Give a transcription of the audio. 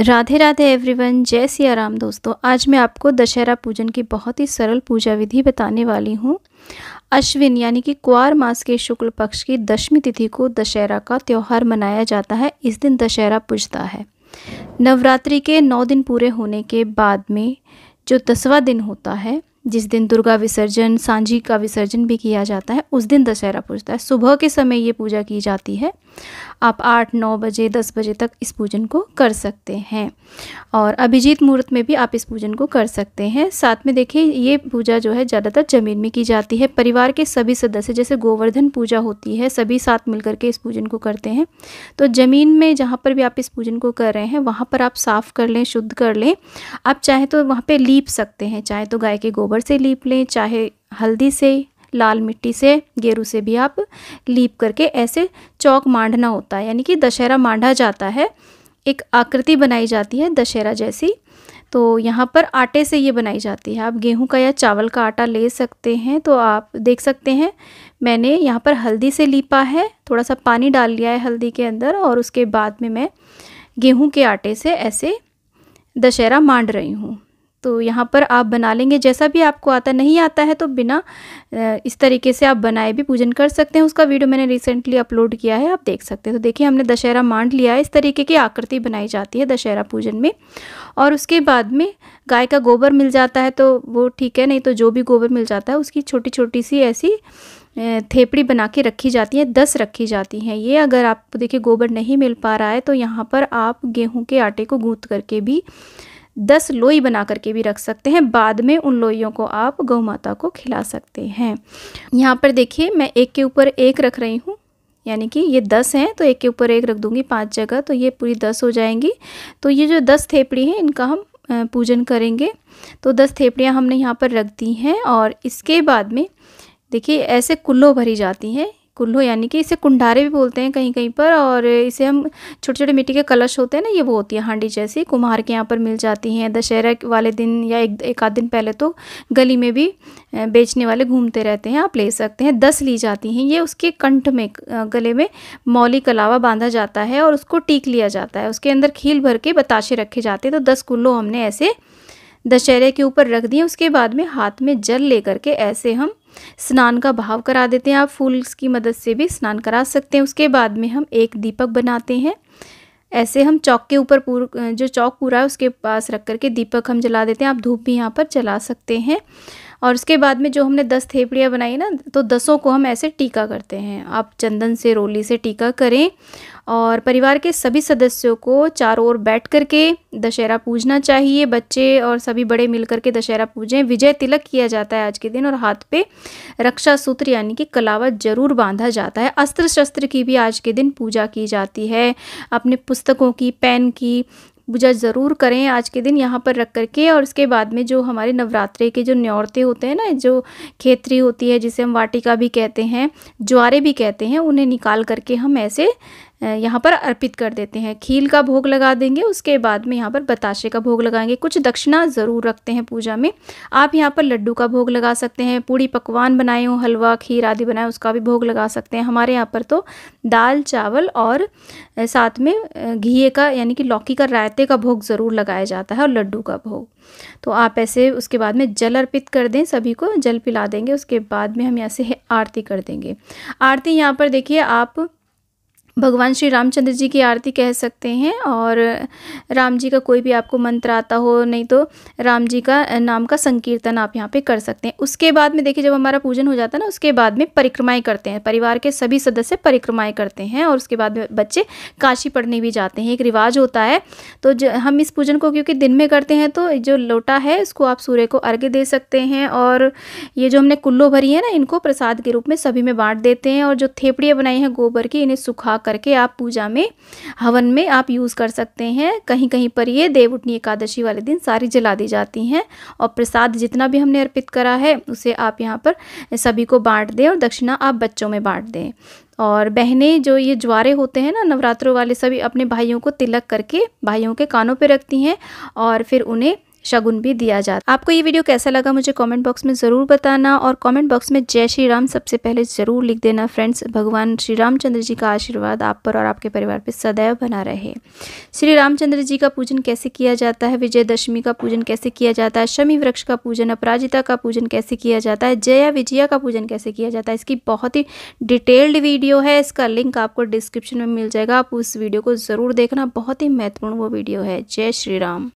Radhe Radhe everyone जय सिया आराम दोस्तों आज मैं आपको दशहरा पूजन की बहुत ही सरल पूजा विधि बताने वाली हूँ अश्विन यानी कि कुआर मास के शुक्ल पक्ष की दशमी तिथि को दशहरा का त्यौहार मनाया जाता है इस दिन दशहरा पूजता है नवरात्रि के नौ दिन पूरे होने के बाद में जो दसवा दिन होता है जिस दिन दुर्गा विसर्जन सांझी का विसर्जन भी किया जाता है उस दिन दशहरा पूजता है सुबह के समय ये पूजा की जाती है आप आठ नौ बजे दस बजे तक इस पूजन को कर सकते हैं और अभिजीत मुहूर्त में भी आप इस पूजन को कर सकते हैं साथ में देखिए ये पूजा जो है ज़्यादातर ज़मीन में की जाती है परिवार के सभी सदस्य जैसे गोवर्धन पूजा होती है सभी साथ मिलकर के इस पूजन को करते हैं तो ज़मीन में जहाँ पर भी आप इस पूजन को कर रहे हैं वहाँ पर आप साफ़ कर लें शुद्ध कर लें आप चाहे तो वहाँ पर लीप सकते हैं चाहे तो गाय के गोबर से लीप लें चाहे हल्दी से लाल मिट्टी से गेरू से भी आप लीप करके ऐसे चौक मांडना होता है यानी कि दशहरा मांडा जाता है एक आकृति बनाई जाती है दशहरा जैसी तो यहाँ पर आटे से ये बनाई जाती है आप गेहूं का या चावल का आटा ले सकते हैं तो आप देख सकते हैं मैंने यहाँ पर हल्दी से लीपा है थोड़ा सा पानी डाल लिया है हल्दी के अंदर और उसके बाद में मैं गेहूं के आटे से ऐसे दशहरा मांड रही हूँ तो यहाँ पर आप बना लेंगे जैसा भी आपको आता नहीं आता है तो बिना इस तरीके से आप बनाए भी पूजन कर सकते हैं उसका वीडियो मैंने रिसेंटली अपलोड किया है आप देख सकते हैं तो देखिए हमने दशहरा मांड लिया है इस तरीके की आकृति बनाई जाती है दशहरा पूजन में और उसके बाद में गाय का गोबर मिल जाता है तो वो ठीक है नहीं तो जो भी गोबर मिल जाता है उसकी छोटी छोटी सी ऐसी थेपड़ी बना के रखी जाती है दस रखी जाती हैं ये अगर आपको देखिए गोबर नहीं मिल पा रहा है तो यहाँ पर आप गेहूँ के आटे को गूँथ करके भी दस लोई बना करके भी रख सकते हैं बाद में उन लोइयों को आप गौ माता को खिला सकते हैं यहाँ पर देखिए मैं एक के ऊपर एक रख रही हूँ यानी कि ये दस हैं तो एक के ऊपर एक रख दूंगी पांच जगह तो ये पूरी दस हो जाएंगी तो ये जो दस थेपड़ी हैं इनका हम पूजन करेंगे तो दस थेपड़ियाँ हमने यहाँ पर रख दी हैं और इसके बाद में देखिए ऐसे कुल्लो भरी जाती हैं कुल्लू यानी कि इसे कुंडारे भी बोलते हैं कहीं कहीं पर और इसे हम छोटे छोटे मिट्टी के कलश होते हैं ना ये वो होती है हांडी जैसी कुम्हार के यहाँ पर मिल जाती हैं दशहरा वाले दिन या एक एक आध दिन पहले तो गली में भी बेचने वाले घूमते रहते हैं आप ले सकते हैं दस ली जाती हैं ये उसके कंठ में गले में मौली कलावा बांधा जाता है और उसको टीक लिया जाता है उसके अंदर खील भर के बताशे रखे जाते हैं तो दस कुल्लो हमने ऐसे दशहरे के ऊपर रख दिए उसके बाद में हाथ में जल लेकर के ऐसे हम स्नान का भाव करा देते हैं आप फूल की मदद से भी स्नान करा सकते हैं उसके बाद में हम एक दीपक बनाते हैं ऐसे हम चौक के ऊपर पूर जो चौक पूरा है उसके पास रख करके दीपक हम जला देते हैं आप धूप भी यहाँ पर जला सकते हैं और उसके बाद में जो हमने दस थेपड़ियाँ बनाई ना तो दसों को हम ऐसे टीका करते हैं आप चंदन से रोली से टीका करें और परिवार के सभी सदस्यों को चारों ओर बैठ करके दशहरा पूजना चाहिए बच्चे और सभी बड़े मिल के दशहरा पूजें विजय तिलक किया जाता है आज के दिन और हाथ पे रक्षा सूत्र यानी कि कलावा जरूर बांधा जाता है अस्त्र शस्त्र की भी आज के दिन पूजा की जाती है अपने पुस्तकों की पेन की पूजा ज़रूर करें आज के दिन यहाँ पर रख करके और उसके बाद में जो हमारे नवरात्रे के जो न्यौरते होते हैं ना जो खेतरी होती है जिसे हम वाटिका भी कहते हैं ज्वारे भी कहते हैं उन्हें निकाल करके हम ऐसे यहाँ पर अर्पित कर देते हैं खील का भोग लगा देंगे उसके बाद में यहाँ पर बताशे का भोग लगाएंगे कुछ दक्षिणा ज़रूर रखते हैं पूजा में आप यहाँ पर लड्डू का भोग लगा सकते हैं पूड़ी पकवान बनाए हों हलवा खीर आदि बनाए उसका भी भोग लगा सकते हैं हमारे यहाँ पर तो दाल चावल और साथ में घी का यानी कि लौकी का रायते का भोग ज़रूर लगाया जाता है और लड्डू का भोग तो आप ऐसे उसके बाद में जल अर्पित कर दें सभी को जल पिला देंगे उसके बाद में हम ऐसे आरती कर देंगे आरती यहाँ पर देखिए आप भगवान श्री रामचंद्र जी की आरती कह सकते हैं और राम जी का कोई भी आपको मंत्र आता हो नहीं तो राम जी का नाम का संकीर्तन आप यहाँ पे कर सकते हैं उसके बाद में देखिए जब हमारा पूजन हो जाता है ना उसके बाद में परिक्रमाएं करते हैं परिवार के सभी सदस्य परिक्रमाएं करते हैं और उसके बाद में बच्चे काशी पढ़ने भी जाते हैं एक रिवाज होता है तो हम इस पूजन को क्योंकि दिन में करते हैं तो जो लोटा है इसको आप सूर्य को अर्घ्य दे सकते हैं और ये जो हमने कुल्लो भरी है ना इनको प्रसाद के रूप में सभी में बांट देते हैं और जो थेपड़ियाँ बनाई हैं गोबर की इन्हें सुखा करके आप पूजा में हवन में आप यूज़ कर सकते हैं कहीं कहीं पर ये देवउठनी एकादशी वाले दिन सारी जला दी जाती हैं और प्रसाद जितना भी हमने अर्पित करा है उसे आप यहाँ पर सभी को बांट दें और दक्षिणा आप बच्चों में बांट दें और बहनें जो ये ज्वारे होते हैं ना नवरात्रों वाले सभी अपने भाइयों को तिलक करके भाइयों के कानों पर रखती हैं और फिर उन्हें शगुन भी दिया जाता आपको ये वीडियो कैसा लगा मुझे कमेंट बॉक्स में ज़रूर बताना और कमेंट बॉक्स में जय श्री राम सबसे पहले ज़रूर लिख देना फ्रेंड्स भगवान श्री रामचंद्र जी का आशीर्वाद आप पर और आपके परिवार पर सदैव बना रहे श्री रामचंद्र जी का पूजन कैसे किया जाता है विजयदशमी का पूजन कैसे किया जाता है शमी वृक्ष का पूजन अपराजिता का पूजन कैसे किया जाता है जया विजया का पूजन कैसे किया जाता है इसकी बहुत ही डिटेल्ड वीडियो है इसका लिंक आपको डिस्क्रिप्शन में मिल जाएगा आप उस वीडियो को ज़रूर देखना बहुत ही महत्वपूर्ण वो वीडियो है जय श्री राम